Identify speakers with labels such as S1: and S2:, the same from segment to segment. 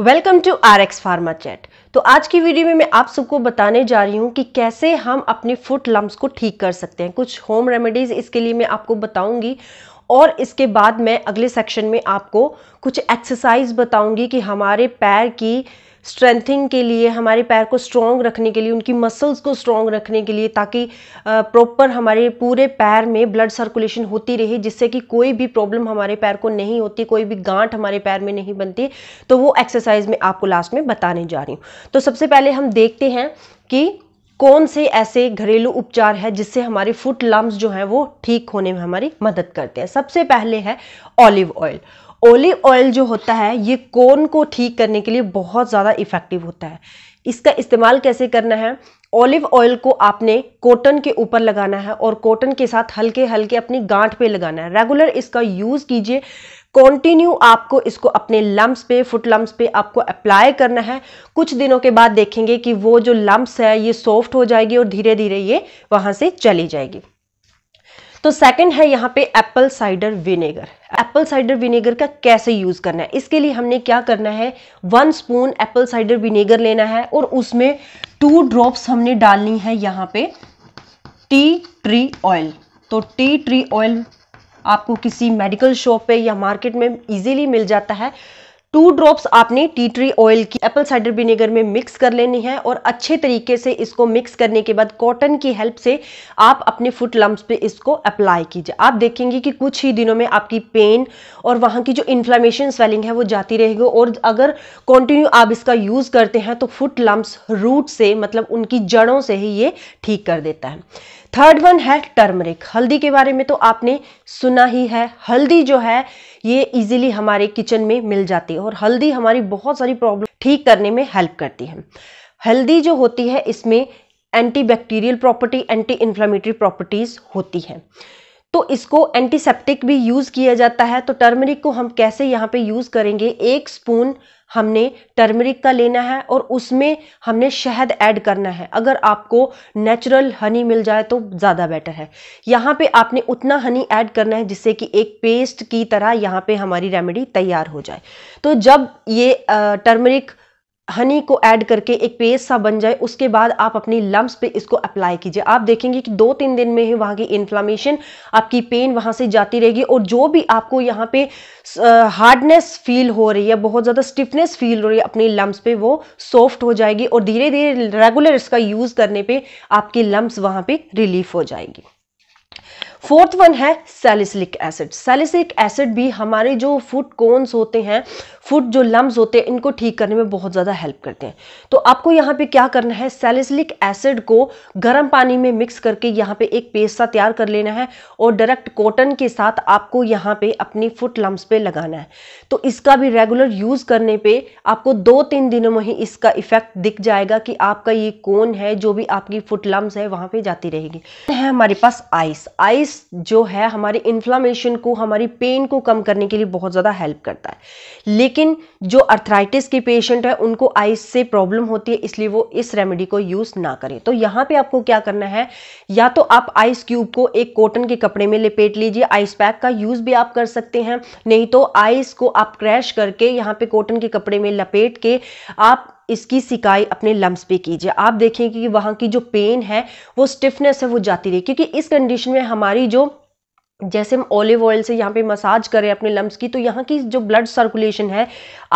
S1: welcome to R X pharma chat तो आज की वीडियो में मैं आप सबको बताने जा रही हूँ कि कैसे हम अपने फुट लम्ब को ठीक कर सकते हैं कुछ होम रेमेडीज़ इसके लिए मैं आपको बताऊंगी और इसके बाद मैं अगले सेक्शन में आपको कुछ एक्सरसाइज बताऊंगी कि हमारे पैर की स्ट्रेंथिंग के लिए हमारे पैर को स्ट्रॉन्ग रखने के लिए उनकी मसल्स को स्ट्रॉन्ग रखने के लिए ताकि प्रॉपर हमारे पूरे पैर में ब्लड सर्कुलेशन होती रहे जिससे कि कोई भी प्रॉब्लम हमारे पैर को नहीं होती कोई भी गांठ हमारे पैर में नहीं बनती तो वो एक्सरसाइज में आपको लास्ट में बताने जा रही हूँ तो सबसे पहले हम देखते हैं कि कौन से ऐसे घरेलू उपचार है जिससे हमारे फुट लम्ब जो हैं वो ठीक होने में हमारी मदद करते हैं सबसे पहले है ऑलिव ऑयल ओलिव ऑयल जो होता है ये कोन को ठीक करने के लिए बहुत ज़्यादा इफेक्टिव होता है इसका इस्तेमाल कैसे करना है ओलिव ऑयल को आपने कॉटन के ऊपर लगाना है और कॉटन के साथ हल्के हल्के अपनी गांठ पे लगाना है रेगुलर इसका यूज़ कीजिए कंटिन्यू आपको इसको अपने लम्ब्स पे फुट लम्ब्स पे आपको अप्लाई करना है कुछ दिनों के बाद देखेंगे कि वो जो लम्ब्स है ये सॉफ्ट हो जाएगी और धीरे धीरे ये वहाँ से चली जाएगी तो सेकंड है यहाँ पे apple cider vinegar apple cider vinegar का कैसे यूज़ करना है इसके लिए हमने क्या करना है one spoon apple cider vinegar लेना है और उसमें टू ड्रॉप्स हमने डालनी है यहाँ पे टी ट्री ऑयल तो टी ट्री ऑयल आपको किसी मेडिकल शॉप पे या मार्केट में इजीली मिल जाता है टू ड्रॉप्स आपने टी ट्री ऑयल की एप्पल साइडर विनेगर में मिक्स कर लेनी है और अच्छे तरीके से इसको मिक्स करने के बाद कॉटन की हेल्प से आप अपने फुट लम्ब्स पे इसको अप्लाई कीजिए आप देखेंगे कि कुछ ही दिनों में आपकी पेन और वहाँ की जो इन्फ्लामेशन स्वेलिंग है वो जाती रहेगी और अगर कॉन्टिन्यू आप इसका यूज़ करते हैं तो फुट लम्ब्स रूट से मतलब उनकी जड़ों से ही ये ठीक कर देता है थर्ड वन है टर्मरिक हल्दी के बारे में तो आपने सुना ही है हल्दी जो है ये इजीली हमारे किचन में मिल जाती है और हल्दी हमारी बहुत सारी प्रॉब्लम ठीक करने में हेल्प करती है हल्दी जो होती है इसमें antibacterial property anti inflammatory properties होती हैं तो इसको एंटीसेप्टिक भी यूज़ किया जाता है तो टर्मरिक को हम कैसे यहाँ पे यूज़ करेंगे एक स्पून हमने टर्मरिक का लेना है और उसमें हमने शहद ऐड करना है अगर आपको नेचुरल हनी मिल जाए तो ज़्यादा बेटर है यहाँ पे आपने उतना हनी ऐड करना है जिससे कि एक पेस्ट की तरह यहाँ पे हमारी रेमेडी तैयार हो जाए तो जब ये टर्मरिक हनी को ऐड करके एक पेस्ट सा बन जाए उसके बाद आप अपनी लम्ब पे इसको अप्लाई कीजिए आप देखेंगे कि दो तीन दिन में ही वहाँ की इन्फ्लामेशन आपकी पेन वहाँ से जाती रहेगी और जो भी आपको यहाँ पे हार्डनेस uh, फील हो रही है बहुत ज़्यादा स्टिफनेस फील हो रही है अपनी लम्ब पे वो सॉफ्ट हो जाएगी और धीरे धीरे रेगुलर इसका यूज़ करने पर आपकी लम्ब वहाँ पर रिलीफ हो जाएगी फोर्थ वन है सेलिसिलिक एसिड सेलिसिलिक एसिड भी हमारे जो फुट कोन्स होते हैं फुट जो लम्ब होते हैं इनको ठीक करने में बहुत ज़्यादा हेल्प करते हैं तो आपको यहाँ पे क्या करना है सेलिसिलिक एसिड को गर्म पानी में मिक्स करके यहाँ पे एक पेस्ट सा तैयार कर लेना है और डायरेक्ट कॉटन के साथ आपको यहाँ पे अपनी फुट लम्ब पे लगाना है तो इसका भी रेगुलर यूज़ करने पर आपको दो तीन दिनों में ही इसका इफेक्ट दिख जाएगा कि आपका ये कोन है जो भी आपकी फुट लम्ब है वहाँ पर जाती रहेगी है हमारे पास आइस आइस राइस जो है हमारे इन्फ्लामेशन को हमारी पेन को कम करने के लिए बहुत ज़्यादा हेल्प करता है लेकिन जो अर्थराइटिस के पेशेंट है उनको आइस से प्रॉब्लम होती है इसलिए वो इस रेमेडी को यूज़ ना करें तो यहाँ पे आपको क्या करना है या तो आप आइस क्यूब को एक कॉटन के कपड़े में लपेट लीजिए आइस पैक का यूज़ भी आप कर सकते हैं नहीं तो आइस को आप क्रैश करके यहाँ पे कॉटन के कपड़े में लपेट के आप इसकी सिकाई अपने लम्स पे कीजिए आप देखेंगे कि वहाँ की जो पेन है वो स्टिफनेस है वो जाती रही क्योंकि इस कंडीशन में हमारी हमारी जो जैसे हम ऑलिव ऑयल से यहाँ पे मसाज करें अपने लम्ब्स की तो यहाँ की जो ब्लड सर्कुलेशन है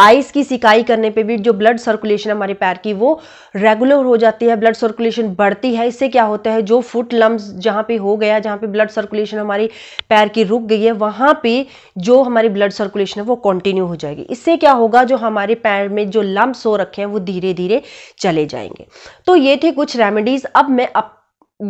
S1: आइस की सिकाई करने पे भी जो ब्लड सर्कुलेशन हमारे पैर की वो रेगुलर हो जाती है ब्लड सर्कुलेशन बढ़ती है इससे क्या होता है जो फुट लम्ब्स जहाँ पे हो गया जहाँ पे ब्लड सर्कुलेशन हमारी पैर की रुक गई है वहाँ पर जो हमारी ब्लड सर्कुलेशन है वो कॉन्टिन्यू हो जाएगी इससे क्या होगा जो हमारे पैर में जो लम्ब्स हो रखे हैं वो धीरे धीरे चले जाएंगे तो ये थे कुछ रेमेडीज़ अब मैं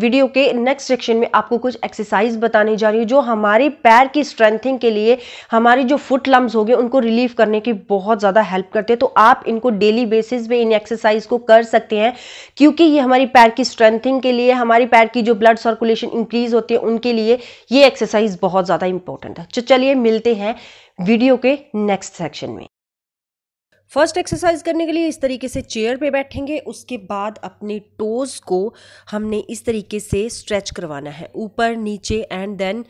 S1: वीडियो के नेक्स्ट सेक्शन में आपको कुछ एक्सरसाइज बताने जा रही हूँ जो हमारे पैर की स्ट्रेंथिंग के लिए हमारी जो फुट लम्ब हो गए उनको रिलीव करने की बहुत ज़्यादा हेल्प करते हैं तो आप इनको डेली बेसिस पे इन एक्सरसाइज को कर सकते हैं क्योंकि ये हमारी पैर की स्ट्रेंथिंग के लिए हमारे पैर की जो ब्लड सर्कुलेशन इंक्रीज होती है उनके लिए ये एक्सरसाइज बहुत ज़्यादा इंपॉर्टेंट है तो चलिए मिलते हैं वीडियो के नेक्स्ट सेक्शन में फर्स्ट एक्सरसाइज करने के लिए इस तरीके से चेयर पे बैठेंगे उसके बाद अपने टोज़ को हमने इस तरीके से स्ट्रेच करवाना है ऊपर नीचे एंड देन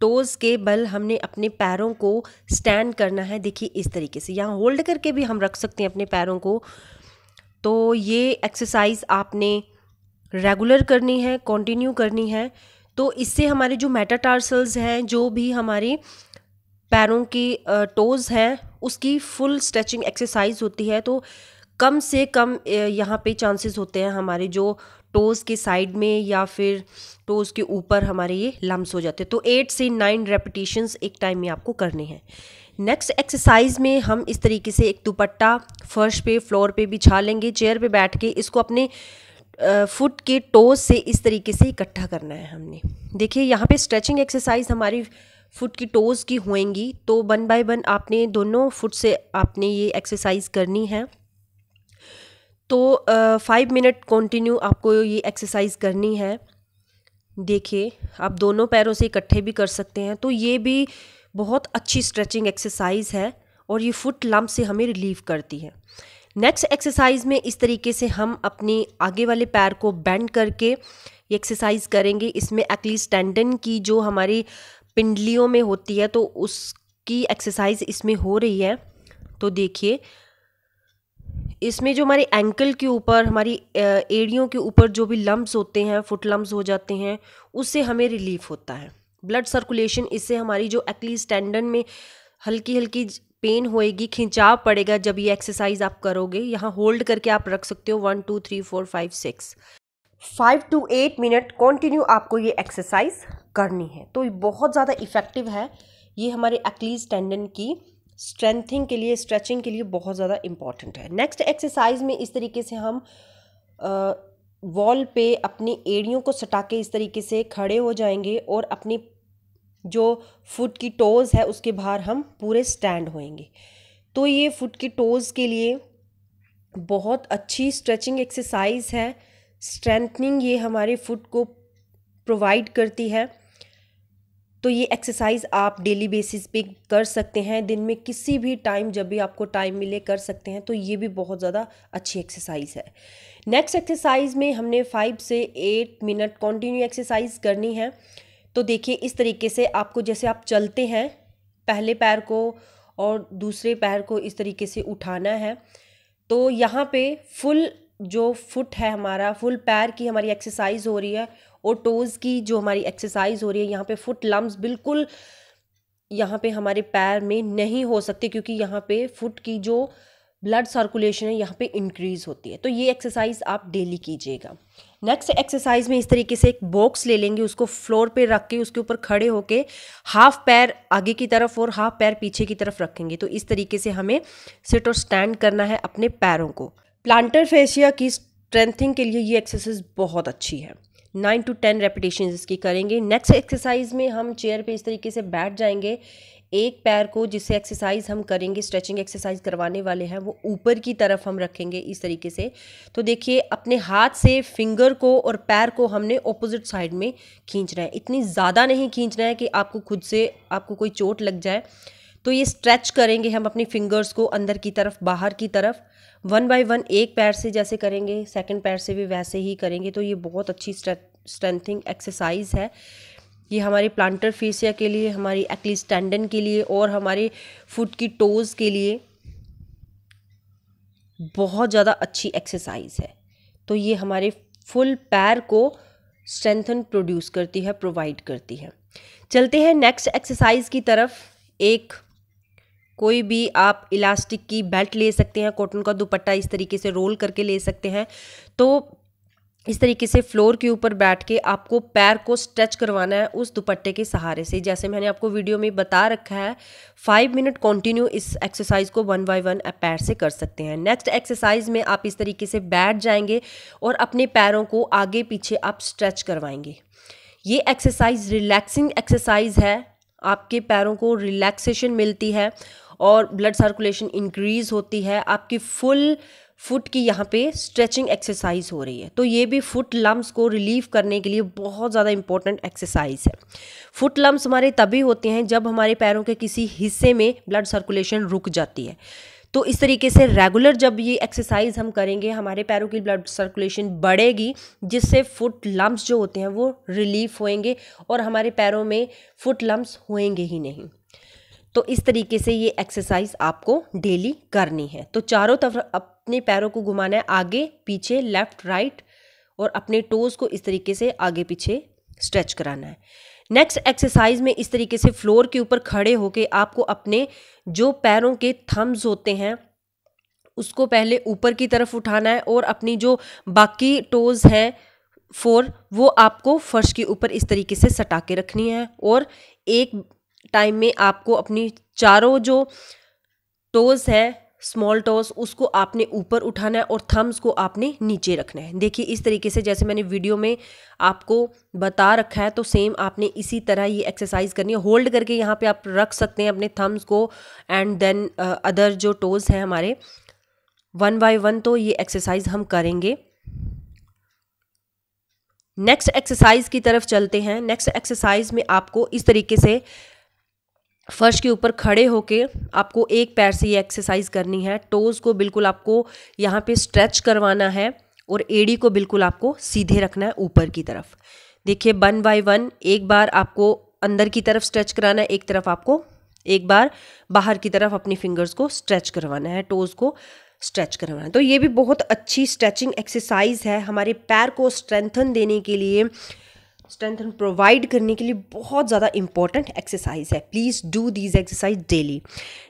S1: टोज़ के बल हमने अपने पैरों को स्टैंड करना है देखिए इस तरीके से यहाँ होल्ड करके भी हम रख सकते हैं अपने पैरों को तो ये एक्सरसाइज आपने रेगुलर करनी है कंटिन्यू करनी है तो इससे हमारे जो मेटाटार्सल्स हैं जो भी हमारे पैरों की टोज़ हैं उसकी फुल स्ट्रेचिंग एक्सरसाइज होती है तो कम से कम यहाँ पे चांसेस होते हैं हमारे जो टोज़ के साइड में या फिर टोज़ के ऊपर हमारे ये लम्स हो जाते हैं तो एट से नाइन रेपिटेशंस एक टाइम में आपको करने हैं नेक्स्ट एक्सरसाइज में हम इस तरीके से एक दुपट्टा फर्श पे फ्लोर पे बिछा लेंगे चेयर पे बैठ के इसको अपने फुट के टोज से इस तरीके से इकट्ठा करना है हमने देखिए यहाँ पे स्ट्रेचिंग एक्सरसाइज हमारी फुट की टोज़ की होएंगी तो वन बाय वन आपने दोनों फुट से आपने ये एक्सरसाइज करनी है तो फाइव मिनट कंटिन्यू आपको ये एक्सरसाइज करनी है देखिए आप दोनों पैरों से इकट्ठे भी कर सकते हैं तो ये भी बहुत अच्छी स्ट्रेचिंग एक्सरसाइज है और ये फुट लम्ब से हमें रिलीव करती है नेक्स्ट एक्सरसाइज में इस तरीके से हम अपने आगे वाले पैर को बेंड करके ये एक्सरसाइज करेंगे इसमें एक्लिस टेंडन की जो हमारी पिंडलियों में होती है तो उसकी एक्सरसाइज इसमें हो रही है तो देखिए इसमें जो हमारे एंकल के ऊपर हमारी एड़ियों के ऊपर जो भी लम्ब्स होते हैं फुट लम्ब्स हो जाते हैं उससे हमें रिलीफ होता है ब्लड सर्कुलेशन इससे हमारी जो एक्लिस टेंडन में हल्की हल्की पेन होएगी खिंचाव पड़ेगा जब ये एक्सरसाइज आप करोगे यहाँ होल्ड करके आप रख सकते हो one two three four five six five two eight minute continue आपको ये एक्सरसाइज करनी है तो ये बहुत ज़्यादा इफ़ेक्टिव है ये हमारे एक्लीज टेंडन की स्ट्रेंथिंग के लिए स्ट्रेचिंग के लिए बहुत ज़्यादा इंपॉर्टेंट है नेक्स्ट एक्सरसाइज में इस तरीके से हम वॉल पे अपनी एड़ियों को सटा के इस तरीके से खड़े हो जाएंगे और अपनी जो फुट की टोज़ है उसके बाहर हम पूरे स्टैंड होएंगे तो ये फुट की टोज़ के लिए बहुत अच्छी स्ट्रेचिंग एक्सरसाइज है स्ट्रेंथनिंग ये हमारे फुट को प्रोवाइड करती है तो ये एक्सरसाइज आप डेली बेसिस पे कर सकते हैं दिन में किसी भी टाइम जब भी आपको टाइम मिले कर सकते हैं तो ये भी बहुत ज़्यादा अच्छी एक्सरसाइज है नेक्स्ट एक्सरसाइज में हमने फाइव से एट मिनट कंटिन्यू एक्सरसाइज करनी है तो देखिए इस तरीके से आपको जैसे आप चलते हैं पहले पैर को और दूसरे पैर को इस तरीके से उठाना है तो यहाँ पे फुल जो फुट है हमारा फुल पैर की हमारी एक्सरसाइज हो रही है और टोज़ की जो हमारी एक्सरसाइज हो रही है यहाँ पे फुट लम्ब बिल्कुल यहाँ पे हमारे पैर में नहीं हो सकते क्योंकि यहाँ पे फुट की जो ब्लड सर्कुलेशन है यहाँ पे इंक्रीज़ होती है तो ये एक्सरसाइज आप डेली कीजिएगा नेक्स्ट एक्सरसाइज में इस तरीके से एक बॉक्स ले लेंगे उसको फ्लोर पे रख के उसके ऊपर खड़े होके हाफ पैर आगे की तरफ और हाफ पैर पीछे की तरफ रखेंगे तो इस तरीके से हमें सिट और स्टैंड करना है अपने पैरों को प्लांटर फेशिया की स्ट्रेंथिंग के लिए ये एक्सरसाइज बहुत अच्छी है नाइन टू टेन रेपिटेशन इसकी करेंगे नेक्स्ट एक्सरसाइज में हम चेयर पे इस तरीके से बैठ जाएंगे एक पैर को जिसे एक्सरसाइज हम करेंगे स्ट्रेचिंग एक्सरसाइज करवाने वाले हैं वो ऊपर की तरफ हम रखेंगे इस तरीके से तो देखिए अपने हाथ से फिंगर को और पैर को हमने ऑपोजिट साइड में खींचना है इतनी ज़्यादा नहीं खींचना है कि आपको खुद से आपको कोई चोट लग जाए तो ये स्ट्रेच करेंगे हम अपनी फिंगर्स को अंदर की तरफ बाहर की तरफ वन बाय वन एक पैर से जैसे करेंगे सेकंड पैर से भी वैसे ही करेंगे तो ये बहुत अच्छी स्ट्रेंथिंग एक्सरसाइज है ये हमारे प्लांटर फेसिया के लिए हमारी टेंडन के लिए और हमारे फुट की टोज़ के लिए बहुत ज़्यादा अच्छी एक्सरसाइज है तो ये हमारे फुल पैर को स्ट्रेंथन प्रोड्यूस करती है प्रोवाइड करती है चलते हैं नेक्स्ट एक्सरसाइज की तरफ एक कोई भी आप इलास्टिक की बेल्ट ले सकते हैं कॉटन का दुपट्टा इस तरीके से रोल करके ले सकते हैं तो इस तरीके से फ्लोर के ऊपर बैठ के आपको पैर को स्ट्रेच करवाना है उस दुपट्टे के सहारे से जैसे मैंने आपको वीडियो में बता रखा है फाइव मिनट कंटिन्यू इस एक्सरसाइज को वन बाय वन पैर से कर सकते हैं नेक्स्ट एक्सरसाइज में आप इस तरीके से बैठ जाएंगे और अपने पैरों को आगे पीछे आप स्ट्रेच करवाएंगे ये एक्सरसाइज रिलैक्सिंग एक्सरसाइज है आपके पैरों को रिलैक्सेशन मिलती है और ब्लड सर्कुलेशन इंक्रीज़ होती है आपकी फुल फुट की यहाँ पे स्ट्रेचिंग एक्सरसाइज हो रही है तो ये भी फुट लम्स को रिलीव करने के लिए बहुत ज़्यादा इंपॉर्टेंट एक्सरसाइज है फुट लम्स हमारे तभी होते हैं जब हमारे पैरों के किसी हिस्से में ब्लड सर्कुलेशन रुक जाती है तो इस तरीके से रेगुलर जब ये एक्सरसाइज हम करेंगे हमारे पैरों की ब्लड सर्कुलेशन बढ़ेगी जिससे फुट लम्स जो होते हैं वो रिलीफ होएंगे और हमारे पैरों में फुट लम्स होएंगे ही नहीं तो इस तरीके से ये एक्सरसाइज आपको डेली करनी है तो चारों तरफ अपने पैरों को घुमाना है आगे पीछे लेफ्ट राइट और अपने टोज को इस तरीके से आगे पीछे स्ट्रेच कराना है नेक्स्ट एक्सरसाइज में इस तरीके से फ्लोर के ऊपर खड़े होके आपको अपने जो पैरों के थम्स होते हैं उसको पहले ऊपर की तरफ उठाना है और अपनी जो बाकी टोज हैं फोर वो आपको फर्श के ऊपर इस तरीके से सटा के रखनी है और एक टाइम में आपको अपनी चारों जो टोज हैं स्मॉल टॉस उसको आपने ऊपर उठाना है और थम्स को आपने नीचे रखना है देखिए इस तरीके से जैसे मैंने वीडियो में आपको बता रखा है तो सेम आपने इसी तरह ये एक्सरसाइज करनी है होल्ड करके यहाँ पे आप रख सकते हैं अपने थम्स को एंड देन अदर जो टोज़ हैं हमारे वन बाय वन तो ये एक्सरसाइज हम करेंगे नेक्स्ट एक्सरसाइज की तरफ चलते हैं नेक्स्ट एक्सरसाइज में आपको इस तरीके से फर्श के ऊपर खड़े होके आपको एक पैर से ये एक्सरसाइज करनी है टोज़ को बिल्कुल आपको यहाँ पे स्ट्रेच करवाना है और एड़ी को बिल्कुल आपको सीधे रखना है ऊपर की तरफ देखिए वन बाय वन एक बार आपको अंदर की तरफ स्ट्रेच कराना है एक तरफ आपको एक बार बाहर की तरफ अपनी फिंगर्स को स्ट्रेच करवाना है टोज़ को स्ट्रेच करवाना है तो ये भी बहुत अच्छी स्ट्रेचिंग एक्सरसाइज है हमारे पैर को स्ट्रेंथन देने के लिए स्ट्रेंथन प्रोवाइड करने के लिए बहुत ज़्यादा इंपॉर्टेंट एक्सरसाइज है please do these exercise daily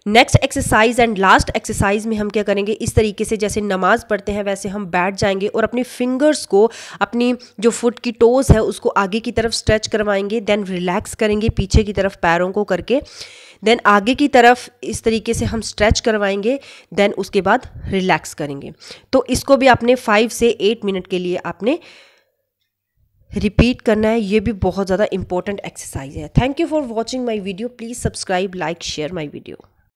S1: next exercise and last exercise में हम क्या करेंगे इस तरीके से जैसे नमाज पढ़ते हैं वैसे हम बैठ जाएंगे और अपने फिंगर्स को अपनी जो फुट की टोज़ है उसको आगे की तरफ स्ट्रेच करवाएंगे देन रिलैक्स करेंगे पीछे की तरफ पैरों को करके देन आगे की तरफ इस तरीके से हम स्ट्रेच करवाएंगे देन उसके बाद रिलैक्स करेंगे तो इसको भी आपने फाइव से एट मिनट के लिए आपने रिपीट करना है ये भी बहुत ज़्यादा इंपॉर्टेंट एक्सरसाइज है thank you for watching my video please subscribe like share my video